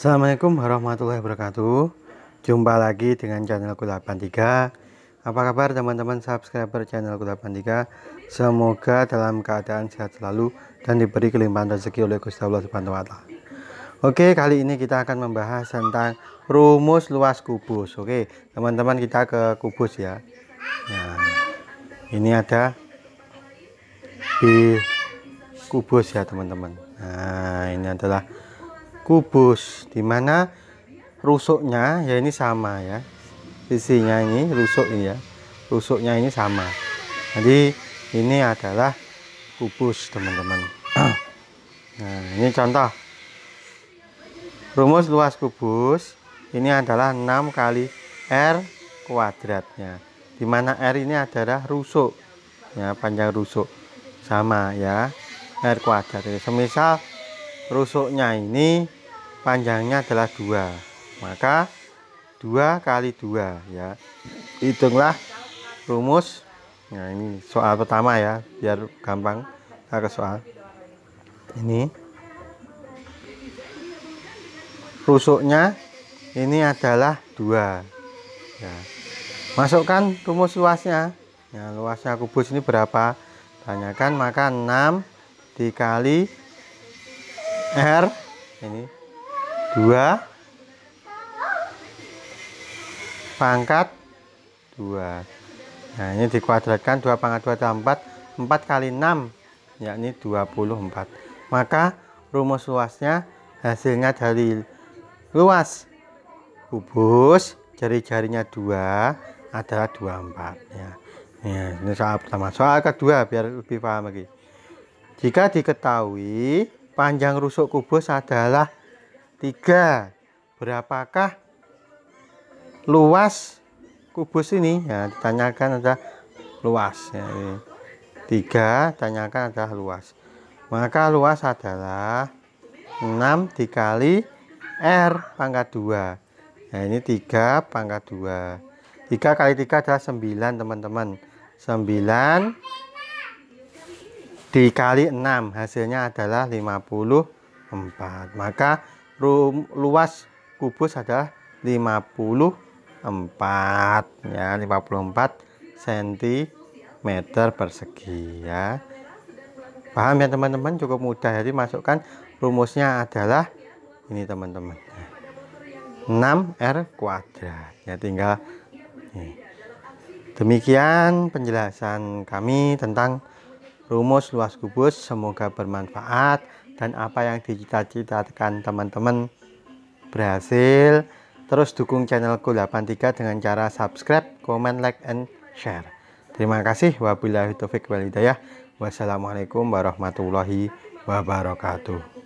Assalamualaikum warahmatullahi wabarakatuh Jumpa lagi dengan channel channelku 83 Apa kabar teman-teman subscriber channel channelku 83 Semoga dalam keadaan sehat selalu Dan diberi kelimpahan rezeki oleh Gusti Allah Subhanahu wa taala. Oke, kali ini kita akan membahas tentang rumus luas kubus. Oke, teman-teman kita ke kubus ya. Nah, ini ada di kubus ya, teman-teman. Nah, ini adalah kubus dimana rusuknya ya ini sama ya sisinya ini rusuk ini ya rusuknya ini sama jadi ini adalah kubus teman-teman nah ini contoh rumus luas kubus ini adalah 6 kali R kuadratnya dimana R ini adalah rusuk ya panjang rusuk sama ya R kuadrat semisal rusuknya ini panjangnya adalah dua, maka dua kali dua, ya hitunglah rumus nah ini soal pertama ya biar gampang kita ke soal ini rusuknya ini adalah dua. ya. masukkan rumus luasnya ya, luasnya kubus ini berapa tanyakan maka 6 dikali R ini 2 pangkat 2 nah ini dikuadratkan 2 pangkat 2 adalah 4 4 kali 6 yakni 24 maka rumus luasnya hasilnya dari luas kubus jari-jarinya 2 adalah 24 ya. ya ini soal pertama soal kedua biar lebih paham lagi jika diketahui panjang rusuk kubus adalah 3. Berapakah luas kubus ini? Ya, ditanyakan ada luas. Ya, ini. 3. Tanyakan ada luas. Maka luas adalah 6 dikali R pangkat 2. Nah, ini 3 pangkat 2. 3 kali 3 adalah 9, teman-teman. 9 dikali 6 hasilnya adalah 54 maka rum, luas kubus adalah 54 ya 54 cm persegi ya paham ya teman-teman cukup mudah jadi masukkan rumusnya adalah ini teman-teman 6R kuadrat ya tinggal ini. demikian penjelasan kami tentang rumus luas kubus semoga bermanfaat dan apa yang dicita-citakan teman-teman berhasil terus dukung channelku 83 dengan cara subscribe, comment, like, and share terima kasih wabillahi taufiq walhidayah wassalamualaikum warahmatullahi wabarakatuh